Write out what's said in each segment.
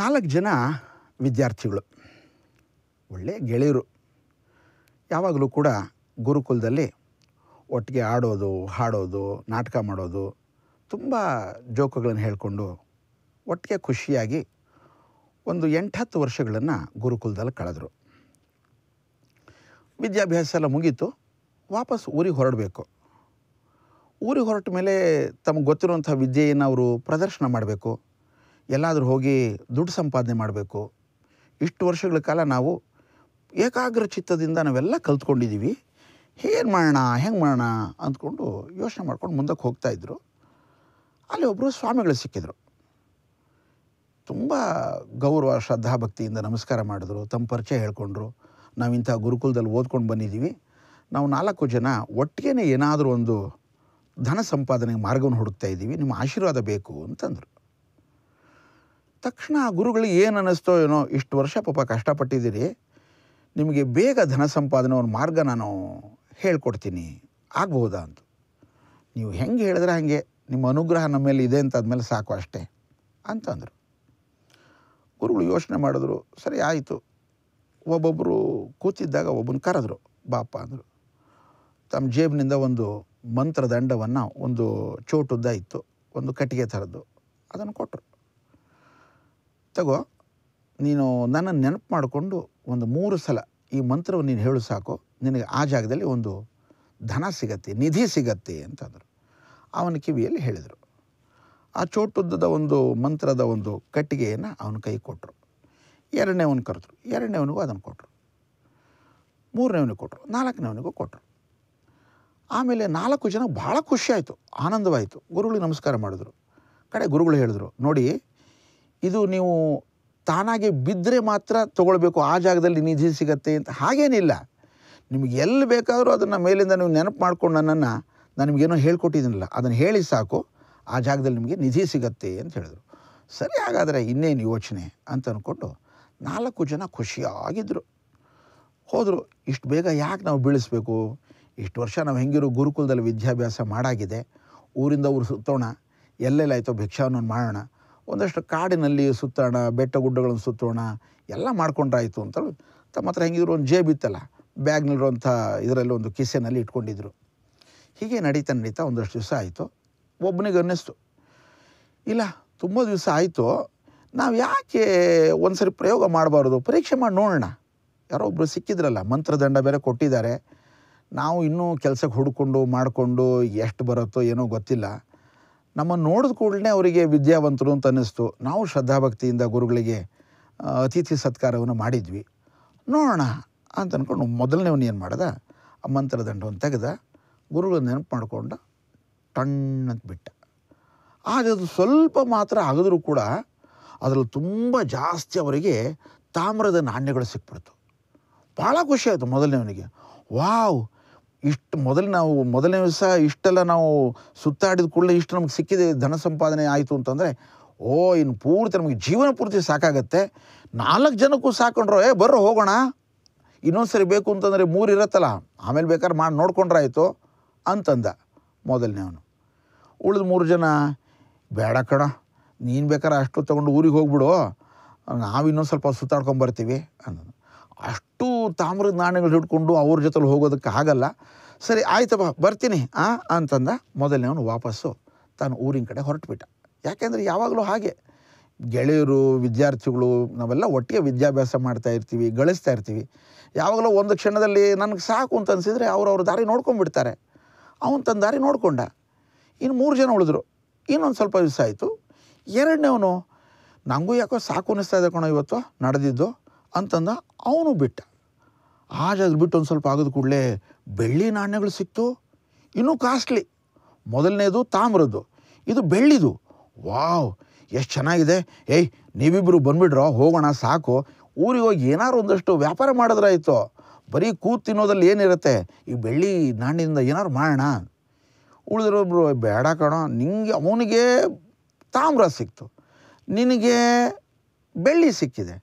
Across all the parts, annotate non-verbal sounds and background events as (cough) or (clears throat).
ನಾಲ್ಕು ಜನ ವಿದ್ಯಾರ್ಥಿಗಳು ಒಳ್ಳೆಯ ಗೆಳೆಯರು ಯಾವಾಗಲೂ ಕೂಡ ಗುರುಕುಲದಲ್ಲಿ ಒಟ್ಟಿಗೆ ಆಡೋದು ಹಾಡೋದು ನಾಟಕ ಮಾಡೋದು ತುಂಬ ಜೋಕುಗಳನ್ನು ಹೇಳಿಕೊಂಡು ಒಟ್ಟಿಗೆ ಖುಷಿಯಾಗಿ ಒಂದು ಎಂಟತ್ತು ವರ್ಷಗಳನ್ನು ಗುರುಕುಲದಲ್ಲಿ ಕಳೆದರು ವಿದ್ಯಾಭ್ಯಾಸ ಎಲ್ಲ ಮುಗೀತು ವಾಪಸ್ ಊರಿಗೆ ಹೊರಡಬೇಕು ಊರಿಗೆ ಹೊರಟ ಮೇಲೆ ತಮಗೆ ಗೊತ್ತಿರುವಂಥ ವಿದ್ಯೆಯನ್ನು ಅವರು ಪ್ರದರ್ಶನ ಮಾಡಬೇಕು ಎಲ್ಲಾದರೂ ಹೋಗಿ ದುಡ್ಡು ಸಂಪಾದನೆ ಮಾಡಬೇಕು ಇಷ್ಟು ವರ್ಷಗಳ ಕಾಲ ನಾವು ಏಕಾಗ್ರ ಚಿತ್ತದಿಂದ ನಾವೆಲ್ಲ ಕಲ್ತ್ಕೊಂಡಿದ್ದೀವಿ ಏನು ಮಾಡೋಣ ಹೆಂಗೆ ಮಾಡೋಣ ಅಂದ್ಕೊಂಡು ಯೋಚನೆ ಮಾಡ್ಕೊಂಡು ಮುಂದಕ್ಕೆ ಹೋಗ್ತಾಯಿದ್ರು ಅಲ್ಲಿ ಒಬ್ಬರು ಸ್ವಾಮಿಗಳು ಸಿಕ್ಕಿದರು ತುಂಬ ಗೌರವ ಭಕ್ತಿಯಿಂದ ನಮಸ್ಕಾರ ಮಾಡಿದ್ರು ತಮ್ಮ ಪರಿಚಯ ಹೇಳ್ಕೊಂಡ್ರು ನಾವು ಇಂಥ ಗುರುಕುಲದಲ್ಲಿ ಓದ್ಕೊಂಡು ಬಂದಿದ್ದೀವಿ ನಾವು ನಾಲ್ಕು ಜನ ಒಟ್ಟಿಗೆ ಏನಾದರೂ ಒಂದು ಧನ ಸಂಪಾದನೆಗೆ ಮಾರ್ಗವನ್ನು ಹುಡುಕ್ತಾ ಇದ್ದೀವಿ ನಿಮ್ಮ ಆಶೀರ್ವಾದ ಬೇಕು ಅಂತಂದರು ತಕ್ಷಣ ಆ ಗುರುಗಳಿಗೆ ಏನು ಅನ್ನಿಸ್ತೋ ಏನೋ ಇಷ್ಟು ವರ್ಷ ಪಾಪ ಕಷ್ಟಪಟ್ಟಿದ್ದೀರಿ ನಿಮಗೆ ಬೇಗ ಧನ ಸಂಪಾದನೆ ಅವ್ರ ಮಾರ್ಗ ನಾನು ಹೇಳ್ಕೊಡ್ತೀನಿ ಆಗ್ಬೋದಾ ಅಂತ ನೀವು ಹೆಂಗೆ ಹೇಳಿದ್ರೆ ಹಾಗೆ ನಿಮ್ಮ ಅನುಗ್ರಹ ನಮ್ಮ ಮೇಲೆ ಇದೆ ಅಂತ ಆದಮೇಲೆ ಸಾಕು ಅಷ್ಟೇ ಅಂತಂದರು ಗುರುಗಳು ಯೋಚನೆ ಮಾಡಿದ್ರು ಸರಿ ಆಯಿತು ಒಬ್ಬೊಬ್ಬರು ಕೂತಿದ್ದಾಗ ಒಬ್ಬನ ಕರೆದ್ರು ಬಾಪ ಅಂದರು ತಮ್ಮ ಜೇಬಿನಿಂದ ಒಂದು ಮಂತ್ರದಂಡವನ್ನು ಒಂದು ಚೋಟುದ್ದ ಇತ್ತು ಒಂದು ಕಟ್ಟಿಗೆ ಥರದ್ದು ಅದನ್ನು ಕೊಟ್ಟರು ತಗೋ ನೀನು ನನ್ನ ನೆನಪು ಮಾಡಿಕೊಂಡು ಒಂದು ಮೂರು ಸಲ ಈ ಮಂತ್ರವನ್ನು ನೀನು ಹೇಳು ಸಾಕು ನಿನಗೆ ಆ ಜಾಗದಲ್ಲಿ ಒಂದು ಧನ ಸಿಗತ್ತೆ ನಿಧಿ ಸಿಗತ್ತೆ ಅಂತಂದರು ಅವನ ಕಿವಿಯಲ್ಲಿ ಹೇಳಿದರು ಆ ಚೋಟುದ್ದದ ಒಂದು ಮಂತ್ರದ ಒಂದು ಕಟ್ಟಿಗೆಯನ್ನು ಅವನ ಕೈ ಕೊಟ್ಟರು ಎರಡನೇವನು ಕರೆದ್ರು ಎರಡನೇವನಿಗೂ ಅದನ್ನು ಕೊಟ್ಟರು ಮೂರನೇವನಿಗೆ ಕೊಟ್ಟರು ನಾಲ್ಕನೇವನಿಗೂ ಕೊಟ್ಟರು ಆಮೇಲೆ ನಾಲ್ಕು ಜನ ಭಾಳ ಖುಷಿಯಾಯಿತು ಆನಂದವಾಯಿತು ಗುರುಗಳಿಗೆ ನಮಸ್ಕಾರ ಮಾಡಿದ್ರು ಕಡೆ ಗುರುಗಳು ಹೇಳಿದ್ರು ನೋಡಿ ಇದು ನೀವು ತಾನಾಗಿ ಬಿದ್ದರೆ ಮಾತ್ರ ತೊಗೊಳ್ಬೇಕು ಆ ಜಾಗದಲ್ಲಿ ನಿಧಿ ಸಿಗತ್ತೆ ಅಂತ ಹಾಗೇನಿಲ್ಲ ನಿಮಗೆ ಎಲ್ಲಿ ಬೇಕಾದರೂ ಅದನ್ನು ಮೇಲಿಂದ ನೀವು ನೆನಪು ಮಾಡ್ಕೊಂಡು ನನ್ನನ್ನು ನಾನು ನಿಮಗೇನೋ ಹೇಳ್ಕೊಟ್ಟಿದ್ದೀನಲ್ಲ ಅದನ್ನು ಹೇಳಿ ಸಾಕು ಆ ಜಾಗದಲ್ಲಿ ನಿಮಗೆ ನಿಧಿ ಸಿಗತ್ತೆ ಅಂತ ಹೇಳಿದರು ಸರಿ ಹಾಗಾದರೆ ಇನ್ನೇನು ಯೋಚನೆ ಅಂತ ಅಂದ್ಕೊಂಡು ನಾಲ್ಕು ಜನ ಖುಷಿಯಾಗಿದ್ದರು ಹೋದರು ಇಷ್ಟು ಬೇಗ ಯಾಕೆ ನಾವು ಬೀಳಿಸ್ಬೇಕು ಇಷ್ಟು ವರ್ಷ ನಾವು ಹೆಂಗಿರೋ ಗುರುಕುಲದಲ್ಲಿ ವಿದ್ಯಾಭ್ಯಾಸ ಮಾಡಾಗಿದೆ ಊರಿಂದ ಊರು ಸುತ್ತೋಣ ಎಲ್ಲೆಲ್ಲಾಯ್ತೋ ಭಿಕ್ಷಾವನ್ನು ಮಾಡೋಣ ಒಂದಷ್ಟು ಕಾಡಿನಲ್ಲಿ ಸುತ್ತೋಣ ಬೆಟ್ಟ ಗುಡ್ಡಗಳನ್ನು ಸುತ್ತೋಣ ಎಲ್ಲ ಮಾಡ್ಕೊಂಡ್ರಾಯಿತು ಅಂತ ತಮ್ಮ ಹತ್ರ ಹೆಂಗಿದ್ರು ಒಂದು ಜೇಬಿತ್ತಲ್ಲ ಬ್ಯಾಗ್ನಲ್ಲಿರುವಂಥ ಇದರಲ್ಲಿ ಒಂದು ಕಿಸೆನಲ್ಲಿ ಇಟ್ಕೊಂಡಿದ್ರು ಹೀಗೆ ನಡೀತಾ ನಡೀತಾ ಒಂದಷ್ಟು ದಿವಸ ಆಯಿತು ಒಬ್ಬನಿಗೆ ಅನ್ನಿಸ್ತು ಇಲ್ಲ ತುಂಬ ದಿವಸ ಆಯಿತು ನಾವು ಯಾಕೆ ಒಂದು ಸರಿ ಪ್ರಯೋಗ ಮಾಡಬಾರ್ದು ಪರೀಕ್ಷೆ ಮಾಡಿ ನೋಡೋಣ ಯಾರೋ ಒಬ್ಬರು ಸಿಕ್ಕಿದ್ರಲ್ಲ ಮಂತ್ರದಂಡ ಬೇರೆ ಕೊಟ್ಟಿದ್ದಾರೆ ನಾವು ಇನ್ನೂ ಕೆಲಸಕ್ಕೆ ಹುಡ್ಕೊಂಡು ಮಾಡಿಕೊಂಡು ಎಷ್ಟು ಬರುತ್ತೋ ಏನೋ ಗೊತ್ತಿಲ್ಲ ನಮ್ಮನ್ನು ನೋಡಿದ ಕೂಡಲೇ ಅವರಿಗೆ ವಿದ್ಯಾವಂತರು ಅಂತ ಅನ್ನಿಸ್ತು ನಾವು ಶ್ರದ್ಧಾಭಕ್ತಿಯಿಂದ ಗುರುಗಳಿಗೆ ಅತಿಥಿ ಸತ್ಕಾರವನ್ನು ಮಾಡಿದ್ವಿ ನೋಡೋಣ ಅಂತ ಅಂದ್ಕೊಂಡು ಮೊದಲನೇವನು ಏನು ಮಾಡ್ದ ಆ ಮಂತ್ರದಂಡವನ್ನು ತೆಗೆದ ಗುರುಗಳು ನೆನಪು ಮಾಡಿಕೊಂಡು ಟಣ್ಣಂತ ಬಿಟ್ಟ ಆದರೆ ಅದು ಸ್ವಲ್ಪ ಮಾತ್ರ ಆಗಿದ್ರೂ ಕೂಡ ಅದರಲ್ಲಿ ತುಂಬ ಜಾಸ್ತಿ ಅವರಿಗೆ ತಾಮ್ರದ ನಾಣ್ಯಗಳು ಸಿಕ್ಬಿಡ್ತು ಭಾಳ ಖುಷಿಯಾಯಿತು ಮೊದಲನೇವನಿಗೆ ವಾವ್ ಇಷ್ಟು ಮೊದಲು ನಾವು ಮೊದಲನೇ ದಿವಸ ಇಷ್ಟೆಲ್ಲ ನಾವು ಸುತ್ತಾಡಿದ ಕೂಡಲೇ ಇಷ್ಟು ನಮ್ಗೆ ಸಿಕ್ಕಿದೆ ಧನ ಸಂಪಾದನೆ ಆಯಿತು ಅಂತಂದರೆ ಓ ಇನ್ನು ಪೂರ್ತಿ ನಮಗೆ ಜೀವನ ಪೂರ್ತಿ ಸಾಕಾಗತ್ತೆ ನಾಲ್ಕು ಜನಕ್ಕೂ ಸಾಕೊಂಡ್ರೋ ಏ ಬರ್ರೋ ಹೋಗೋಣ ಇನ್ನೊಂದು ಸರಿ ಬೇಕು ಅಂತಂದರೆ ಮೂರು ಇರತ್ತಲ್ಲ ಆಮೇಲೆ ಬೇಕಾದ್ರೆ ಮಾಡಿ ನೋಡ್ಕೊಂಡ್ರೆ ಆಯಿತು ಅಂತಂದ ಮೊದಲನೇ ಅವನು ಉಳಿದ ಮೂರು ಜನ ಬೇಡ ಕಣ ನೀನು ಬೇಕಾದ್ರೆ ಅಷ್ಟು ತೊಗೊಂಡು ಊರಿಗೆ ಹೋಗ್ಬಿಡು ನಾವು ಇನ್ನೊಂದು ಸ್ವಲ್ಪ ಸುತ್ತಾಡ್ಕೊಂಬರ್ತೀವಿ ಅಂದನು ಅಷ್ಟು ತಾಮ್ರದ ನಾಣ್ಯಗಳು ಹಿಡ್ಕೊಂಡು ಅವ್ರ ಜೊತೆಲಿ ಹೋಗೋದಕ್ಕೆ ಆಗಲ್ಲ ಸರಿ ಆಯ್ತಪ್ಪ ಬರ್ತೀನಿ ಆ ಅಂತಂದ ಮೊದಲನೇವನು ವಾಪಸ್ಸು ತಾನು ಊರಿನ ಕಡೆ ಹೊರಟುಬಿಟ್ಟ ಯಾಕೆಂದರೆ ಯಾವಾಗಲೂ ಹಾಗೆ ಗೆಳೆಯರು ವಿದ್ಯಾರ್ಥಿಗಳು ನಾವೆಲ್ಲ ಒಟ್ಟಿಗೆ ವಿದ್ಯಾಭ್ಯಾಸ ಮಾಡ್ತಾ ಇರ್ತೀವಿ ಗಳಿಸ್ತಾ ಇರ್ತೀವಿ ಯಾವಾಗಲೂ ಒಂದು ಕ್ಷಣದಲ್ಲಿ ನನಗೆ ಸಾಕು ಅಂತ ಅನಿಸಿದರೆ ಅವ್ರು ಅವ್ರ ದಾರಿ ನೋಡ್ಕೊಂಡ್ಬಿಡ್ತಾರೆ ಅವನು ತನ್ನ ದಾರಿ ನೋಡಿಕೊಂಡ ಇನ್ನು ಮೂರು ಜನ ಉಳಿದ್ರು ಇನ್ನೊಂದು ಸ್ವಲ್ಪ ದಿವಸ ಆಯಿತು ಎರಡನೇವನು ನನಗೂ ಯಾಕೋ ಸಾಕು ಅನ್ನಿಸ್ತಾ ಇದೆ ಕಣೋ ಇವತ್ತು ನಡೆದಿದ್ದು ಅಂತಂದ ಅವನು ಬಿಟ್ಟ ಆಜಾದ್ ಅದು ಬಿಟ್ಟು ಒಂದು ಸ್ವಲ್ಪ ಆಗದ ಕೂಡಲೇ ಬೆಳ್ಳಿ ನಾಣ್ಯಗಳು ಸಿಕ್ತು ಇನ್ನೂ ಕಾಸ್ಟ್ಲಿ ಮೊದಲನೇದು ತಾಮ್ರದ್ದು ಇದು ಬೆಳ್ಳಿದು ವಾವ್ ಎಷ್ಟು ಚೆನ್ನಾಗಿದೆ ಏಯ್ ನೀವಿಬ್ಬರು ಬಂದುಬಿಡ್ರೋ ಹೋಗೋಣ ಸಾಕು ಊರಿಗೆ ಹೋಗಿ ಏನಾರು ಒಂದಷ್ಟು ವ್ಯಾಪಾರ ಮಾಡಿದ್ರಾಯಿತು ಬರೀ ಕೂತು ತಿನ್ನೋದ್ರಲ್ಲಿ ಏನಿರುತ್ತೆ ಈ ಬೆಳ್ಳಿ ನಾಣ್ಯದಿಂದ ಏನಾರು ಮಾಡೋಣ ಉಳಿದಿರೋಬ್ರು ಬೇಡ ಕಣೋ ನಿಮಗೆ ಅವನಿಗೆ ತಾಮ್ರ ಸಿಕ್ತು ನಿನಗೆ ಬೆಳ್ಳಿ ಸಿಕ್ಕಿದೆ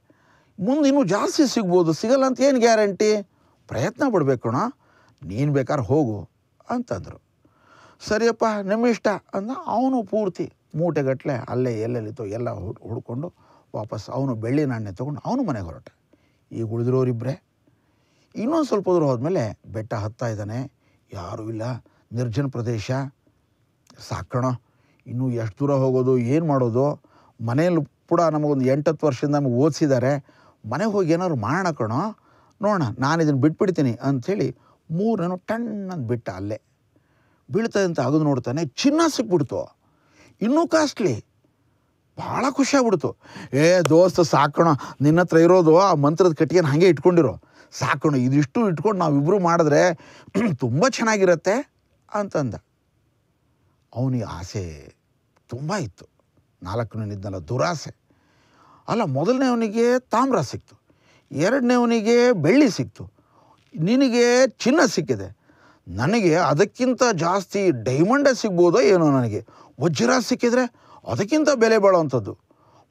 ಮುಂದೆ ಇನ್ನೂ ಜಾಸ್ತಿ ಸಿಗ್ಬೋದು ಸಿಗಲ್ಲ ಅಂತ ಏನು ಗ್ಯಾರಂಟಿ ಪ್ರಯತ್ನ ಅಣ್ಣ ನೀನು ಬೇಕಾದ್ರೆ ಹೋಗು ಅಂತಂದರು ಸರಿಯಪ್ಪ ನಿಮ್ಮ ಇಷ್ಟ ಅಂದ ಅವನು ಪೂರ್ತಿ ಮೂಟೆಗಟ್ಟಲೆ ಅಲ್ಲೇ ಎಲ್ಲೆಲ್ಲಿತ್ತು ಎಲ್ಲ ಹುಡ್ಕೊಂಡು ವಾಪಸ್ ಅವನು ಬೆಳ್ಳಿ ನಾಣ್ಯ ತೊಗೊಂಡು ಅವನು ಮನೆಗೆ ಹೊರಟ ಈಗ ಉಳಿದಿರೋರಿಬ್ಬರೇ ಇನ್ನೊಂದು ಸ್ವಲ್ಪ ದೂರ ಹೋದ್ಮೇಲೆ ಬೆಟ್ಟ ಹತ್ತಾ ಇದ್ದಾನೆ ಯಾರೂ ಇಲ್ಲ ನಿರ್ಜನ ಪ್ರದೇಶ ಸಾಕಣ ಇನ್ನೂ ಎಷ್ಟು ದೂರ ಹೋಗೋದು ಏನು ಮಾಡೋದು ಮನೆಯಲ್ಲೂ ಕೂಡ ನಮಗೊಂದು ಎಂಟತ್ತು ವರ್ಷದಿಂದ ನಮಗೆ ಓದಿಸಿದ್ದಾರೆ ಮನೆಗೆ ಹೋಗಿ ಏನಾದ್ರು ಮಾಡೋಣ ಕಣೋ ನೋಡೋಣ ನಾನು ಇದನ್ನು ಬಿಟ್ಬಿಡ್ತೀನಿ ಅಂಥೇಳಿ ಮೂರನ್ನು ಟಣ್ ಅಂತ ಬಿಟ್ಟ ಅಲ್ಲೇ ಬೀಳ್ತದೆ ಅಂತ ಅಗದು ನೋಡ್ತಾನೆ ಚಿನ್ನ ಸಿಕ್ಬಿಡ್ತು ಇನ್ನೂ ಕಾಸ್ಟ್ಲಿ ಭಾಳ ಖುಷಿಯಾಗ್ಬಿಡ್ತು ಏ ದೋಸ್ತ ಸಾಕೋಣ ನಿನ್ನ ಹತ್ರ ಇರೋದು ಆ ಮಂತ್ರದ ಕಟ್ಟಿಗೆನ ಹಾಗೆ ಇಟ್ಕೊಂಡಿರೋ ಸಾಕೋಣ ಇದಿಷ್ಟು ಇಟ್ಕೊಂಡು ನಾವಿಬ್ಬರು ಮಾಡಿದ್ರೆ (clears throat) ತುಂಬ ಚೆನ್ನಾಗಿರತ್ತೆ ಅಂತಂದ ಅವನಿಗೆ ಆಸೆ ತುಂಬ ಇತ್ತು ನಾಲ್ಕು ನಿದ್ದಲ್ಲ ದುರಾಸೆ ಅಲ್ಲ ಮೊದಲನೇವನಿಗೆ ತಾಮ್ರ ಸಿಕ್ತು ಎರಡನೇವನಿಗೆ ಬೆಳ್ಳಿ ಸಿಕ್ತು ನಿನಗೆ ಚಿನ್ನ ಸಿಕ್ಕಿದೆ ನನಗೆ ಅದಕ್ಕಿಂತ ಜಾಸ್ತಿ ಡೈಮಂಡೇ ಸಿಗ್ಬೋದೋ ಏನೋ ನನಗೆ ವಜ್ರ ಸಿಕ್ಕಿದರೆ ಅದಕ್ಕಿಂತ ಬೆಲೆ ಬಾಳುವಂಥದ್ದು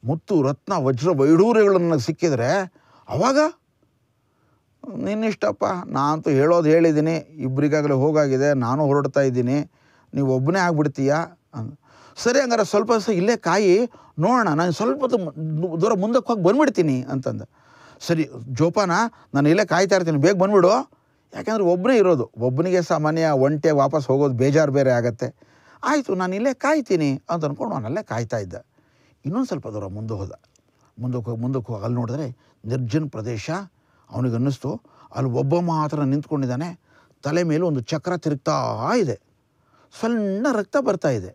ಮುತ್ತು ರತ್ನ ವಜ್ರ ವೈಡೂರ್ಯಗಳು ನನಗೆ ಸಿಕ್ಕಿದರೆ ಅವಾಗ ನಿನ್ನಿಷ್ಟಪ್ಪ ನಾನಂತೂ ಹೇಳೋದು ಹೇಳಿದ್ದೀನಿ ಇಬ್ಬರಿಗಾಗಲೇ ಹೋಗಾಗಿದೆ ನಾನು ಹೊರಡ್ತಾ ಇದ್ದೀನಿ ನೀವು ಒಬ್ಬನೇ ಆಗ್ಬಿಡ್ತೀಯಾ ಸರಿ ಹಂಗಾರೆ ಸ್ವಲ್ಪ ಸಹ ಇಲ್ಲೇ ಕಾಯಿ ನೋಡೋಣ ನಾನು ಸ್ವಲ್ಪ ದೂರ ಮುಂದಕ್ಕೆ ಹೋಗಿ ಬಂದ್ಬಿಡ್ತೀನಿ ಅಂತಂದ ಸರಿ ಜೋಪಾನ ನಾನು ಇಲ್ಲೇ ಕಾಯ್ತಾ ಇರ್ತೀನಿ ಬೇಗ ಬಂದ್ಬಿಡು ಯಾಕೆಂದರೆ ಒಬ್ಬನೇ ಇರೋದು ಒಬ್ಬನಿಗೆ ಸಾಮಾನ್ಯ ಒಂಟೆ ವಾಪಸ್ ಹೋಗೋದು ಬೇಜಾರು ಬೇರೆ ಆಗುತ್ತೆ ಆಯಿತು ನಾನು ಇಲ್ಲೇ ಕಾಯ್ತೀನಿ ಅಂತ ಅಂದ್ಕೊಂಡು ಅವನಲ್ಲೇ ಕಾಯ್ತಾ ಇದ್ದ ಇನ್ನೊಂದು ಸ್ವಲ್ಪ ದೂರ ಮುಂದೆ ಹೋದ ಮುಂದಕ್ಕೆ ಹೋಗಿ ಮುಂದಕ್ಕೆ ಹೋಗಿ ಅಲ್ಲಿ ನೋಡಿದ್ರೆ ನಿರ್ಜನ ಪ್ರದೇಶ ಅವನಿಗೆ ಅನ್ನಿಸ್ತು ಅಲ್ಲಿ ಒಬ್ಬ ಮಾತ್ರ ನಿಂತ್ಕೊಂಡಿದ್ದಾನೆ ತಲೆ ಮೇಲೆ ಒಂದು ಚಕ್ರ ತಿರುಗ್ತಾ ಇದೆ ಸಣ್ಣ ರಕ್ತ ಬರ್ತಾ ಇದೆ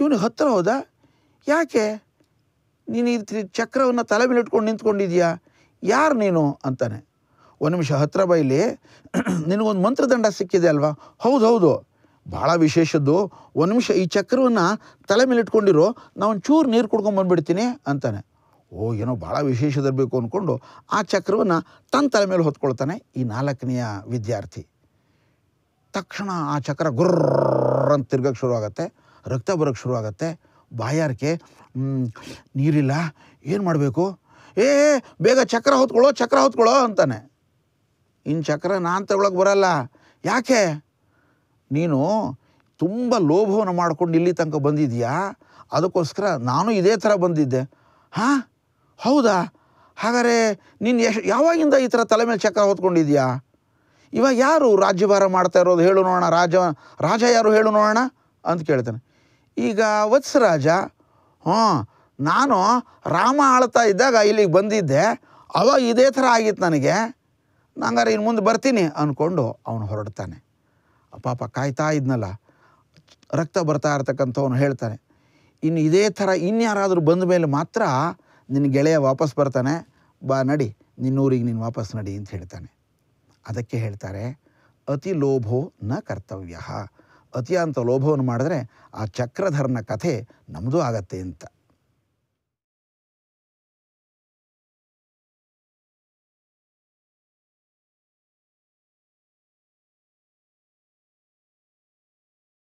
ಇವನು ಹತ್ತಿರ ಹೋದ ಯಾಕೆ ನೀನು ಈ ಚಕ್ರವನ್ನು ತಲೆ ಮೇಲೆ ಇಟ್ಕೊಂಡು ನಿಂತ್ಕೊಂಡಿದ್ಯಾ ಯಾರು ನೀನು ಅಂತಾನೆ ಒಂದು ನಿಮಿಷ ಹತ್ತಿರ ಬೈಲಿ ನಿನಗೊಂದು ಮಂತ್ರದಂಡ ಸಿಕ್ಕಿದೆ ಅಲ್ವಾ ಹೌದು ಹೌದು ಭಾಳ ವಿಶೇಷದ್ದು ಒಂದು ನಿಮಿಷ ಈ ಚಕ್ರವನ್ನು ತಲೆ ಮೇಲೆ ಇಟ್ಕೊಂಡಿರೋ ನಾವು ಚೂರು ನೀರು ಕುಡ್ಕೊಂಬಂದ್ಬಿಡ್ತೀನಿ ಅಂತಾನೆ ಓ ಏನೋ ಭಾಳ ವಿಶೇಷದಿರಬೇಕು ಅಂದ್ಕೊಂಡು ಆ ಚಕ್ರವನ್ನು ತನ್ನ ತಲೆ ಮೇಲೆ ಹೊತ್ಕೊಳ್ತಾನೆ ಈ ನಾಲ್ಕನೆಯ ವಿದ್ಯಾರ್ಥಿ ತಕ್ಷಣ ಆ ಚಕ್ರ ಗುರ್ರಂತ ತಿರ್ಗಕ್ಕೆ ಶುರುವಾಗತ್ತೆ ರಕ್ತ ಬರೋಕ್ಕೆ ಶುರುವಾಗತ್ತೆ ಆಗುತ್ತೆ ಬಾಯಾರಿಕೆ ನೀರಿಲ್ಲ ಏನು ಮಾಡಬೇಕು ಏ ಬೇಗ ಚಕ್ರ ಹೊತ್ಕೊಳ್ಳೋ ಚಕ್ರ ಹೊತ್ಕೊಳ್ಳೋ ಅಂತಾನೆ ಇನ್ನು ಚಕ್ರ ನಾನು ತಗೊಳಕ್ಕೆ ಬರಲ್ಲ ಯಾಕೆ ನೀನು ತುಂಬ ಲೋಭವನ್ನು ಮಾಡ್ಕೊಂಡು ಇಲ್ಲಿ ತನಕ ಬಂದಿದೆಯಾ ಅದಕ್ಕೋಸ್ಕರ ನಾನು ಇದೇ ಥರ ಬಂದಿದ್ದೆ ಹಾಂ ಹೌದಾ ಹಾಗಾದರೆ ನೀನು ಎಷ್ಟು ಯಾವಾಗಿಂದ ಈ ಥರ ತಲೆ ಮೇಲೆ ಚಕ್ರ ಹೊತ್ಕೊಂಡಿದ್ಯಾ ಇವಾಗ ಯಾರು ರಾಜ್ಯಭಾರ ಮಾಡ್ತಾ ಇರೋದು ಹೇಳು ನೋಡೋಣ ರಾಜ ರಾಜ ಯಾರು ಹೇಳು ನೋಡೋಣ ಅಂತ ಕೇಳ್ತಾನೆ ಈಗ ವತ್ಸರಾಜ ಹ್ಞೂ ನಾನು ರಾಮ ಆಳ್ತಾ ಇದ್ದಾಗ ಇಲ್ಲಿಗೆ ಬಂದಿದ್ದೆ ಅವಾಗ ಇದೇ ಥರ ಆಗಿತ್ತು ನನಗೆ ನಂಗಾರೆ ಇನ್ನು ಮುಂದೆ ಬರ್ತೀನಿ ಅಂದ್ಕೊಂಡು ಅವನು ಹೊರಡ್ತಾನೆ ಪಾಪ ಕಾಯ್ತಾ ಇದ್ನಲ್ಲ ರಕ್ತ ಬರ್ತಾ ಇರ್ತಕ್ಕಂಥವನು ಹೇಳ್ತಾನೆ ಇನ್ನು ಇದೇ ಥರ ಇನ್ಯಾರಾದರೂ ಬಂದ ಮೇಲೆ ಮಾತ್ರ ನಿನ್ನ ಗೆಳೆಯ ವಾಪಸ್ ಬರ್ತಾನೆ ಬಾ ನಡಿ ನಿನ್ನೂರಿಗೆ ನೀನು ವಾಪಸ್ ನಡಿ ಅಂತ ಹೇಳ್ತಾನೆ ಅದಕ್ಕೆ ಹೇಳ್ತಾರೆ ಅತಿ ಲೋಭೋ ನ ಕರ್ತವ್ಯ ಅತಿಯಾದಂಥ ಲೋಭವನ್ನು ಮಾಡಿದ್ರೆ ಆ ಚಕ್ರಧರನ ಕಥೆ ನಮ್ಮದೂ ಆಗತ್ತೆ ಅಂತ